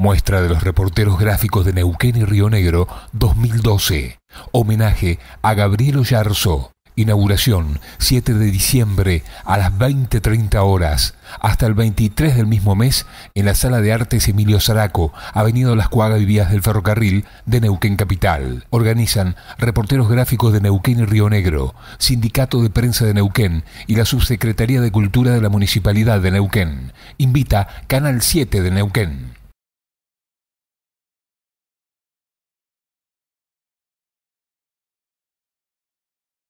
Muestra de los reporteros gráficos de Neuquén y Río Negro 2012. Homenaje a Gabriel Yarzo Inauguración 7 de diciembre a las 20.30 horas hasta el 23 del mismo mes en la Sala de Artes Emilio Zaraco, Avenida Las Cuagas y Vías del Ferrocarril de Neuquén Capital. Organizan reporteros gráficos de Neuquén y Río Negro, Sindicato de Prensa de Neuquén y la Subsecretaría de Cultura de la Municipalidad de Neuquén. Invita Canal 7 de Neuquén.